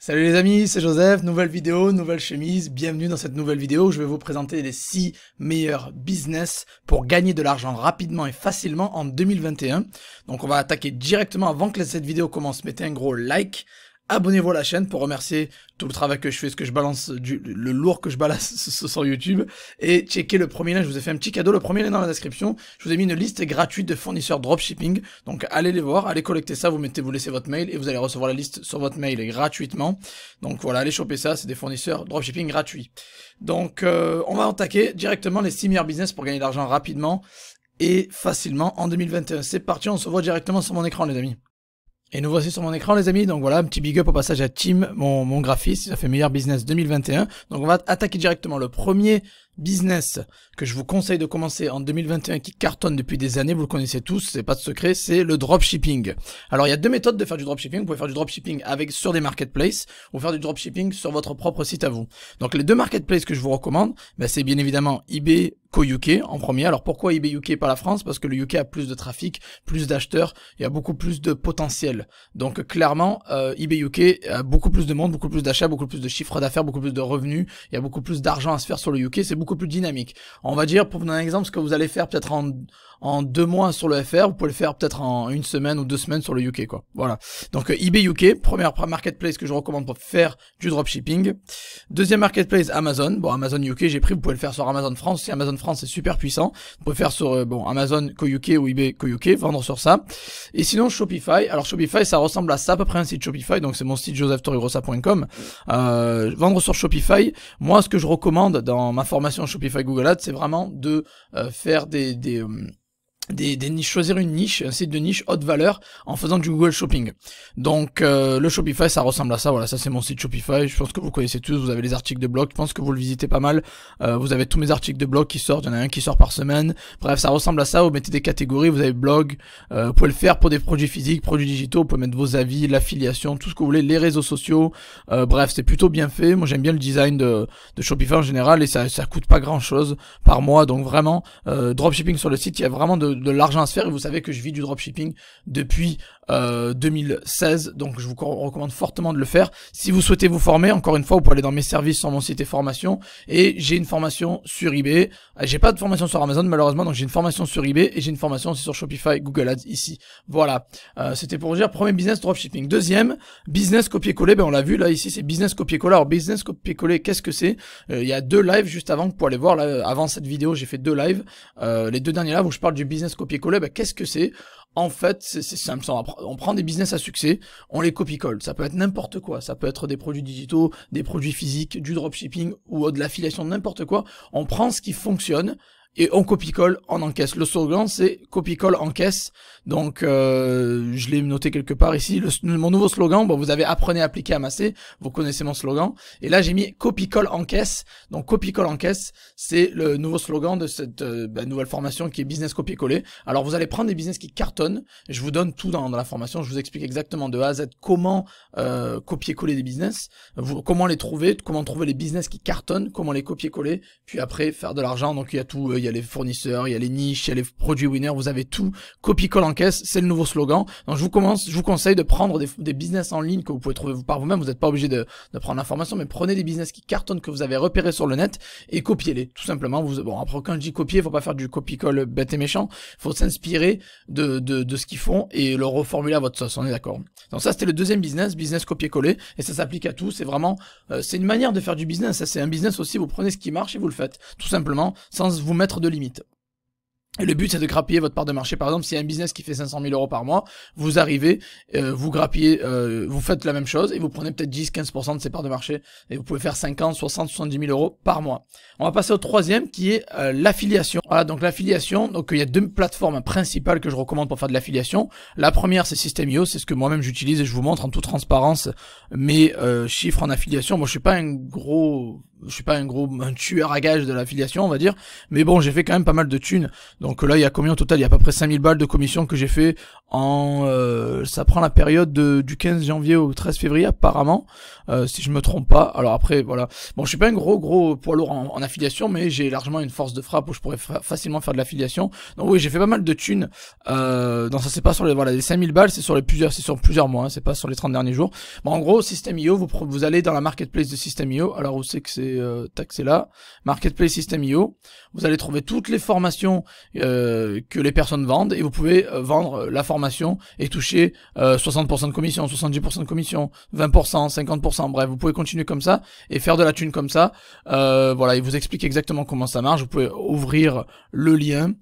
Salut les amis, c'est Joseph, nouvelle vidéo, nouvelle chemise, bienvenue dans cette nouvelle vidéo où je vais vous présenter les 6 meilleurs business pour gagner de l'argent rapidement et facilement en 2021. Donc on va attaquer directement avant que cette vidéo commence, mettez un gros like, Abonnez-vous à la chaîne pour remercier tout le travail que je fais, ce que je balance, le lourd que je balance sur YouTube. Et checkez le premier lien, je vous ai fait un petit cadeau, le premier lien dans la description. Je vous ai mis une liste gratuite de fournisseurs dropshipping. Donc allez les voir, allez collecter ça, vous mettez, vous laissez votre mail et vous allez recevoir la liste sur votre mail gratuitement. Donc voilà, allez choper ça, c'est des fournisseurs dropshipping gratuits. Donc euh, on va attaquer directement les 6 meilleurs business pour gagner de l'argent rapidement et facilement en 2021. C'est parti, on se voit directement sur mon écran les amis. Et nous voici sur mon écran les amis, donc voilà un petit big up au passage à Tim, mon, mon graphiste, Ça fait meilleur business 2021. Donc on va attaquer directement le premier business que je vous conseille de commencer en 2021 qui cartonne depuis des années, vous le connaissez tous, c'est pas de secret, c'est le dropshipping. Alors il y a deux méthodes de faire du dropshipping, vous pouvez faire du dropshipping avec sur des marketplaces ou faire du dropshipping sur votre propre site à vous. Donc les deux marketplaces que je vous recommande, ben, c'est bien évidemment eBay UK en premier. Alors pourquoi eBay UK et pas la France Parce que le UK a plus de trafic, plus d'acheteurs, il y a beaucoup plus de potentiel. Donc clairement, euh, eBay UK a beaucoup plus de monde, beaucoup plus d'achats, beaucoup plus de chiffres d'affaires, beaucoup plus de revenus, il y a beaucoup plus d'argent à se faire sur le UK, c'est plus dynamique. On va dire, pour vous donner un exemple, ce que vous allez faire peut-être en, deux mois sur le FR, vous pouvez le faire peut-être en une semaine ou deux semaines sur le UK, quoi. Voilà. Donc, euh, eBay UK, première marketplace que je recommande pour faire du dropshipping. Deuxième marketplace, Amazon. Bon, Amazon UK, j'ai pris, vous pouvez le faire sur Amazon France. Si Amazon France est super puissant, vous pouvez faire sur, euh, bon, Amazon Co UK ou eBay Co UK, vendre sur ça. Et sinon, Shopify. Alors, Shopify, ça ressemble à ça, à peu près un site Shopify. Donc, c'est mon site joseph Euh, vendre sur Shopify. Moi, ce que je recommande dans ma formation Shopify Google Ads, c'est vraiment de euh, faire des, des, euh, des, niches, choisir une niche, un site de niche haute valeur en faisant du Google Shopping. Donc euh, le Shopify, ça ressemble à ça. Voilà, ça c'est mon site Shopify. Je pense que vous connaissez tous. Vous avez les articles de blog. Je pense que vous le visitez pas mal. Euh, vous avez tous mes articles de blog qui sortent. Il y en a un qui sort par semaine. Bref, ça ressemble à ça. Vous mettez des catégories. Vous avez blog. Euh, vous pouvez le faire pour des produits physiques, produits digitaux. Vous pouvez mettre vos avis, l'affiliation, tout ce que vous voulez, les réseaux sociaux. bref, c'est plutôt bien fait. Moi j'aime bien le design de, de, Shopify en général et ça ça coûte pas grand chose par mois. Donc vraiment, dropshipping sur le site, il y a vraiment de de l'argent à se faire et vous savez que je vis du dropshipping depuis 2016 euh, donc je vous recommande fortement de le faire. Si vous souhaitez vous former, encore une fois, vous pouvez aller dans mes services sur mon site et formation et j'ai une formation sur eBay. Euh, j'ai pas de formation sur Amazon malheureusement donc j'ai une formation sur eBay et j'ai une formation aussi sur Shopify, Google Ads ici. Voilà, euh, c'était pour vous dire premier business dropshipping. Deuxième business copier-coller, ben on l'a vu là ici c'est business copier-coller. Alors business copier-coller qu'est-ce que c'est Il y a deux lives juste avant pour aller voir là avant cette vidéo j'ai fait deux lives les deux derniers là où je parle du business copier-coller, bah, qu'est-ce que c'est en fait, c'est simple, on prend des business à succès, on les copie-colle. Ça peut être n'importe quoi, ça peut être des produits digitaux, des produits physiques, du dropshipping ou de l'affiliation, n'importe quoi. On prend ce qui fonctionne et on copie-colle, on encaisse. Le slogan, c'est copie-colle, encaisse. Donc, euh, je l'ai noté quelque part ici. mon nouveau slogan, bon, vous avez apprenez, appliquer, amassez ». Vous connaissez mon slogan. Et là, j'ai mis copie-colle, encaisse. Donc, copie-colle, encaisse, c'est le nouveau slogan de cette euh, bah, nouvelle formation qui est business copier-coller. Alors, vous allez prendre des business qui cartonnent. Je vous donne tout dans, la formation. Je vous explique exactement de A à Z comment euh, copier-coller des business, comment les trouver, comment trouver les business qui cartonnent, comment les copier-coller, puis après faire de l'argent. Donc, il y a tout il y a les fournisseurs, il y a les niches, il y a les produits winners, vous avez tout. Copie-colle en caisse, c'est le nouveau slogan. Donc je vous commence, je vous conseille de prendre des, des business en ligne que vous pouvez trouver par vous-même. Vous n'êtes pas obligé de, de prendre l'information, mais prenez des business qui cartonnent que vous avez repéré sur le net et copiez-les. Tout simplement, vous, bon, après quand je dis copier, faut pas faire du copie-colle bête et méchant. Faut s'inspirer de, ce qu'ils font et le reformuler à votre sauce. On est d'accord. Donc ça, c'était le deuxième business, business copier-coller. Et ça s'applique à tout. C'est vraiment, euh, c'est une manière de faire du business. Ça, c'est un business aussi. Vous prenez ce qui marche et vous le faites. Tout simplement, sans vous mettre de limite. Et le but, c'est de grappiller votre part de marché. Par exemple, si un business qui fait 500 000 euros par mois, vous arrivez, euh, vous grappillez, euh, vous faites la même chose et vous prenez peut-être 10-15% de ces parts de marché. Et vous pouvez faire 50, 60, 70 000 euros par mois. On va passer au troisième qui est euh, l'affiliation. Voilà, donc l'affiliation. Donc il y a deux plateformes principales que je recommande pour faire de l'affiliation. La première, c'est Systemio. C'est ce que moi-même j'utilise et je vous montre en toute transparence mes chiffres en affiliation. Moi, je suis pas un gros je suis pas un gros un tueur à gage de l'affiliation, on va dire, mais bon, j'ai fait quand même pas mal de thunes. Donc là, il y a combien au total Il y a à peu près 5000 balles de commission que j'ai fait en euh, ça prend la période du 15 janvier au 13 février apparemment, euh, si je me trompe pas. Alors après voilà. Bon, je suis pas un gros gros poids lourd en, affiliation, mais j'ai largement une force de frappe où je pourrais facilement faire de l'affiliation. Donc oui, j'ai fait pas mal de thunes. Euh, non, ça c'est pas sur les voilà, les 5000 balles, c'est sur les plusieurs c'est sur plusieurs mois, hein, c'est pas sur les 30 derniers jours. Bon, en gros, System.io vous vous allez dans la marketplace de System.io. Alors où c'est que c'est euh, taxer tac, c'est là, marketplace system.io. Vous allez trouver toutes les formations euh, que les personnes vendent et vous pouvez euh, vendre la formation et toucher 60% de commission, 70% de commission, 20%, 50%. Bref, vous pouvez continuer comme ça et faire de la thune comme ça. voilà, il vous explique exactement comment ça marche. Vous pouvez ouvrir le lien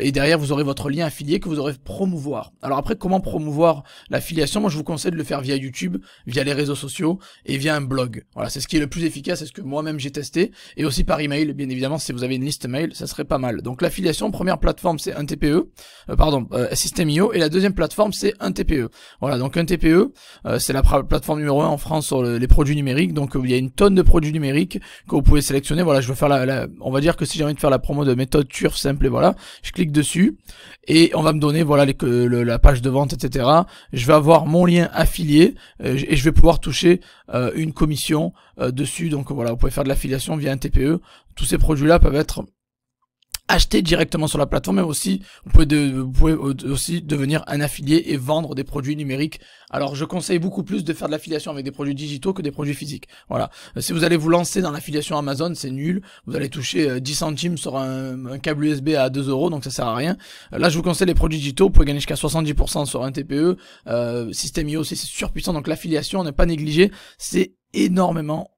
et derrière vous aurez votre lien affilié que vous aurez promouvoir. Alors après, comment promouvoir l'affiliation Moi, je vous conseille de le faire via YouTube, via les réseaux sociaux et via un blog. Voilà, c'est ce qui est le plus efficace, c'est ce que moi moi-même j'ai testé, et aussi par email, bien évidemment, si vous avez une liste mail, ça serait pas mal. Donc l'affiliation, première plateforme c'est un TPE, euh, pardon, euh, système System.io, et la deuxième plateforme c'est un TPE. Voilà, donc un TPE, euh, c'est la plateforme numéro 1 en France sur les produits numériques, donc il y a une tonne de produits numériques que vous pouvez sélectionner. Voilà, je veux faire la, on va dire que si j'ai envie de faire la promo de méthode TURF simple, et voilà, je clique dessus, et on va me donner voilà les, le, la page de vente, etc. Je vais avoir mon lien affilié, et je vais pouvoir toucher une commission dessus, donc voilà, vous pouvez faire de l'affiliation via un TPE. Tous ces produits-là peuvent être achetés directement sur la plateforme, mais aussi vous pouvez, de, vous pouvez, aussi devenir un affilié et vendre des produits numériques. Alors je conseille beaucoup plus de faire de l'affiliation avec des produits digitaux que des produits physiques. Voilà. Euh, si vous allez vous lancer dans l'affiliation Amazon, c'est nul. Vous allez toucher 10 euh, centimes sur un, câble USB à 2 euros, donc ça sert à rien. Euh, là je vous conseille les produits digitaux, pour gagner jusqu'à 70% sur un TPE. Euh, Système IO aussi c'est surpuissant, donc l'affiliation n'est pas négligée. C'est énormément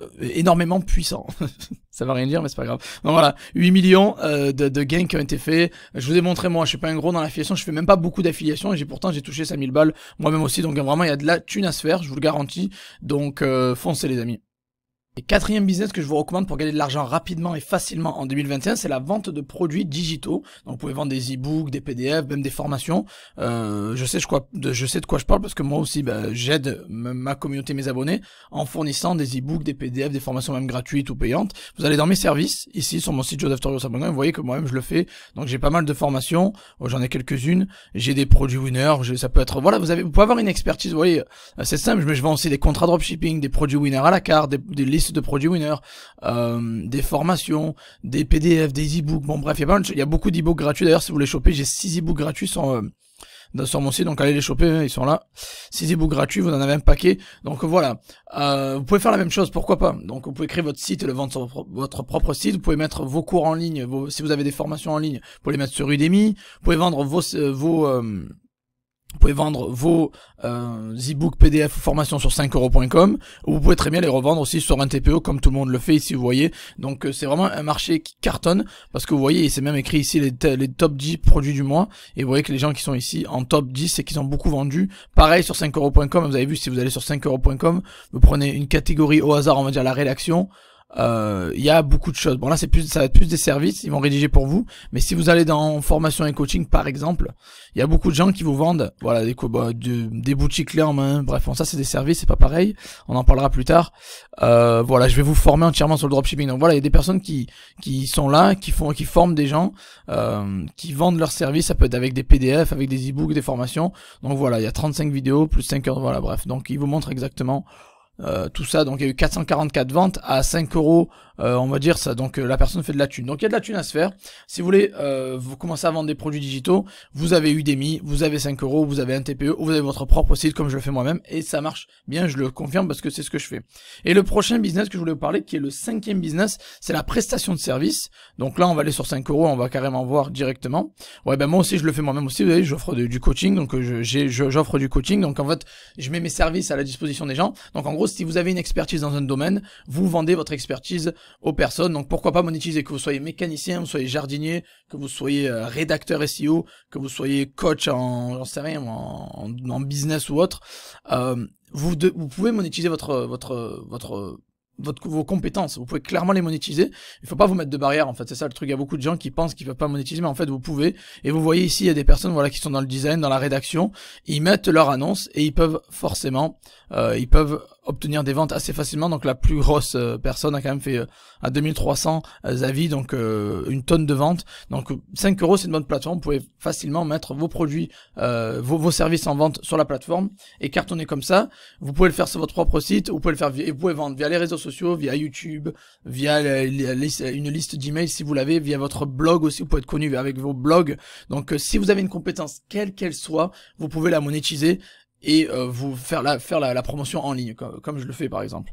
euh, énormément puissant. ça va rien dire, mais c'est pas grave. Donc voilà, 8 millions euh, de, gains qui ont été faits. Je vous ai montré, moi, je suis pas un gros dans l'affiliation, je fais même pas beaucoup d'affiliation et j'ai pourtant j'ai touché 5000 balles moi-même aussi. Donc vraiment, il y a de la thune à se faire, je vous le garantis. Donc euh, foncez les amis. Et quatrième business que je vous recommande pour gagner de l'argent rapidement et facilement en 2021, c'est la vente de produits digitaux. Donc vous pouvez vendre des e-books, des PDF, même des formations. Euh, je sais je, de, je sais de quoi je parle parce que moi aussi, ben, j'aide ma communauté, mes abonnés, en fournissant des e-books, des PDF, des formations même gratuites ou payantes. Vous allez dans mes services, ici sur mon site josephtorios.com, vous voyez que moi-même je le fais. Donc j'ai pas mal de formations, oh, j'en ai quelques-unes. J'ai des produits winners, ça peut être... Voilà, vous, avez, vous pouvez avoir une expertise, vous voyez, euh, c'est simple, mais je vends aussi des contrats dropshipping, des produits winners à la carte, des listes de produits winner, euh, des formations, des PDF, des ebooks. Bon bref, il y a, il y beaucoup d'ebooks gratuits. D'ailleurs, si vous voulez choper, j'ai 6 ebooks gratuits sur, euh, sur mon site, donc allez les choper, hein, ils sont là. 6 ebooks gratuits, vous en avez un paquet. Donc voilà, euh, vous pouvez faire la même chose, pourquoi pas. Donc vous pouvez créer votre site et le vendre sur votre, propre site. Vous pouvez mettre vos cours en ligne, si vous avez des formations en ligne, vous pouvez les mettre sur Udemy. Vous pouvez vendre vos... vos vous pouvez vendre vos euh, e-books PDF ou PDF formation sur 5euros.com vous pouvez très bien les revendre aussi sur un TPO comme tout le monde le fait ici, vous voyez. Donc euh, c'est vraiment un marché qui cartonne parce que vous voyez, c'est même écrit ici les, top 10 produits du mois et vous voyez que les gens qui sont ici en top 10 et qu'ils ont beaucoup vendu, pareil sur 5euros.com, vous avez vu si vous allez sur 5euros.com, vous prenez une catégorie au hasard, on va dire la rédaction, euh, il y a beaucoup de choses. Bon là c'est plus ça va être plus des services, ils vont rédiger pour vous. Mais si vous allez dans formation et coaching par exemple, il y a beaucoup de gens qui vous vendent voilà des bah, des boutiques clés en main. Bref, bon, ça c'est des services, c'est pas pareil. On en parlera plus tard. Euh, voilà, je vais vous former entièrement sur le dropshipping. Donc voilà, il y a des personnes qui qui sont là, qui font, qui forment des gens, euh, qui vendent leurs services. Ça peut être avec des PDF, avec des ebooks, des formations. Donc voilà, il y a 35 vidéos plus 5 heures. Voilà, bref. Donc ils vous montrent exactement euh, tout ça, donc il y a eu 444 ventes à 5 euros euh, on va dire ça. Donc euh, la personne fait de la thune. Donc il y a de la thune à se faire. Si vous voulez, euh, vous commencez à vendre des produits digitaux, vous avez Udemy, vous avez 5 euros, vous avez un TPE, vous avez votre propre site comme je le fais moi-même et ça marche bien, je le confirme parce que c'est ce que je fais. Et le prochain business que je voulais vous parler, qui est le cinquième business, c'est la prestation de services Donc là, on va aller sur 5 euros, on va carrément voir directement. Ouais, ben moi aussi, je le fais moi-même aussi. Vous voyez, j'offre du coaching, donc euh, j'offre du coaching. Donc en fait, je mets mes services à la disposition des gens. Donc en gros, si vous avez une expertise dans un domaine, vous vendez votre expertise aux personnes. Donc pourquoi pas monétiser, que vous soyez mécanicien, que vous soyez jardinier, que vous soyez euh, rédacteur SEO, que vous soyez coach en, j'en sais rien, en, en, business ou autre. Euh, vous, vous pouvez monétiser votre, votre, votre votre, vos compétences. Vous pouvez clairement les monétiser. Il faut pas vous mettre de barrière, en fait. C'est ça le truc. Il y a beaucoup de gens qui pensent qu'ils peuvent pas monétiser, mais en fait, vous pouvez. Et vous voyez ici, il y a des personnes, voilà, qui sont dans le design, dans la rédaction. Ils mettent leur annonce et ils peuvent forcément, euh, ils peuvent obtenir des ventes assez facilement. Donc la plus grosse euh, personne a quand même fait euh, à 2300 euh, avis, donc une tonne de ventes. Donc 5 euros, c'est une bonne plateforme. Vous pouvez facilement mettre vos produits, vos, vos, services en vente sur la plateforme et cartonner comme ça. Vous pouvez le faire sur votre propre site, vous pouvez le faire, et vous pouvez vendre via les réseaux sociaux, via YouTube, via une liste d'emails si vous l'avez, via votre blog aussi. Vous pouvez être connu avec vos blogs. Donc si vous avez une compétence quelle qu'elle soit, vous pouvez la monétiser et euh, vous faire la, faire la, promotion en ligne, comme, je le fais par exemple.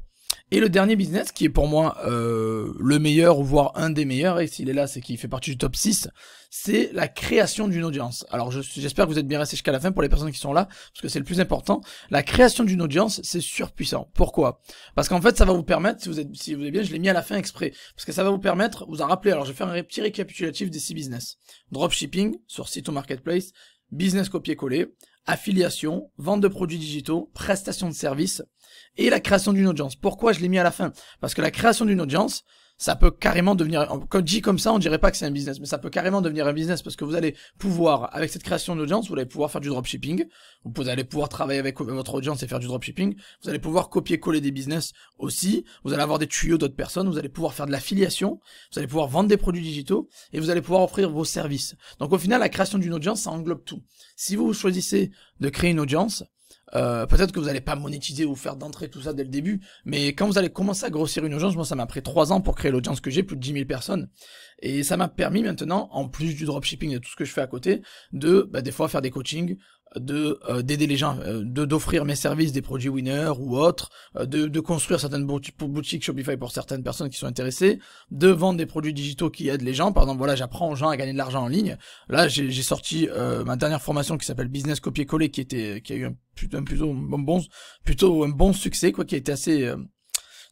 Et le dernier business, qui est pour moi euh, le meilleur, voire un des meilleurs, et s'il est là, c'est qu'il fait partie du top 6, c'est la création d'une audience. Alors j'espère que vous êtes bien restés jusqu'à la fin pour les personnes qui sont là, parce que c'est le plus important. La création d'une audience, c'est surpuissant. Pourquoi Parce qu'en fait, ça va vous permettre, si vous êtes, si vous êtes bien, je l'ai mis à la fin exprès, parce que ça va vous permettre, vous en rappeler, alors je vais faire un petit récapitulatif des six business. Dropshipping sur site ou marketplace, business copier-coller, affiliation, vente de produits digitaux, prestation de services et la création d'une audience. Pourquoi je l'ai mis à la fin Parce que la création d'une audience, ça peut carrément devenir, comme dit comme ça, on dirait pas que c'est un business, mais ça peut carrément devenir un business parce que vous allez pouvoir, avec cette création d'audience, vous allez pouvoir faire du dropshipping, vous allez pouvoir travailler avec votre audience et faire du dropshipping, vous allez pouvoir copier-coller des business aussi, vous allez avoir des tuyaux d'autres personnes, vous allez pouvoir faire de l'affiliation, vous allez pouvoir vendre des produits digitaux et vous allez pouvoir offrir vos services. Donc au final, la création d'une audience, ça englobe tout. Si vous choisissez de créer une audience, euh, peut-être que vous n'allez pas monétiser ou faire d'entrée tout ça dès le début, mais quand vous allez commencer à grossir une audience, moi ça m'a pris 3 ans pour créer l'audience que j'ai, plus de 10 000 personnes, et ça m'a permis maintenant, en plus du dropshipping et de tout ce que je fais à côté, de bah, des fois faire des coachings, de euh, d'aider les gens, euh, de d'offrir mes services, des produits winners ou autres, euh, de, de construire certaines boutiques, boutiques Shopify pour certaines personnes qui sont intéressées, de vendre des produits digitaux qui aident les gens. Par exemple, voilà, j'apprends aux gens à gagner de l'argent en ligne. Là, j'ai sorti ma dernière formation qui s'appelle Business copier-coller, qui était qui a eu un, plutôt un bon, plutôt un bon succès, quoi, qui a été assez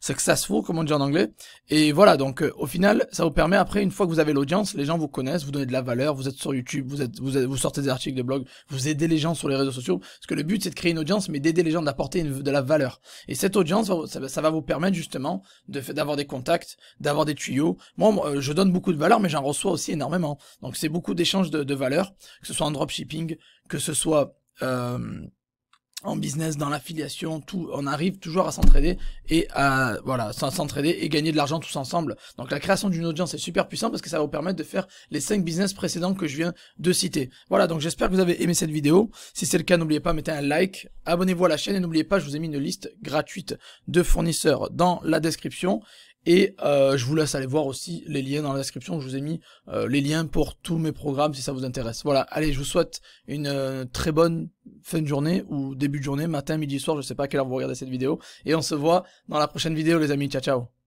que ça se successful, comme on dit en anglais. Et voilà, donc euh, au final, ça vous permet après, une fois que vous avez l'audience, les gens vous connaissent, vous donnez de la valeur, vous êtes sur YouTube, vous, êtes, vous, vous sortez des articles de blog, vous aidez les gens sur les réseaux sociaux, parce que le but c'est de créer une audience, mais d'aider les gens d'apporter de la valeur. Et cette audience, ça, va vous permettre justement de d'avoir des contacts, d'avoir des tuyaux. Moi, euh, je donne beaucoup de valeur, mais j'en reçois aussi énormément. Donc c'est beaucoup d'échanges de, valeur, que ce soit en dropshipping, que ce soit... Euh, en business, dans l'affiliation, tout, on arrive toujours à s'entraider et à voilà, s'entraider et gagner de l'argent tous ensemble. Donc la création d'une audience est super puissante parce que ça va vous permettre de faire les cinq business précédents que je viens de citer. Voilà, donc j'espère que vous avez aimé cette vidéo. Si c'est le cas, n'oubliez pas mettez un like, abonnez-vous à la chaîne et n'oubliez pas, je vous ai mis une liste gratuite de fournisseurs dans la description et euh, je vous laisse aller voir aussi les liens dans la description. Je vous ai mis euh, les liens pour tous mes programmes si ça vous intéresse. Voilà, allez, je vous souhaite une euh, très bonne fin de journée ou début de journée, matin, midi, soir. Je sais pas à quelle heure vous regardez cette vidéo. Et on se voit dans la prochaine vidéo les amis. Ciao, ciao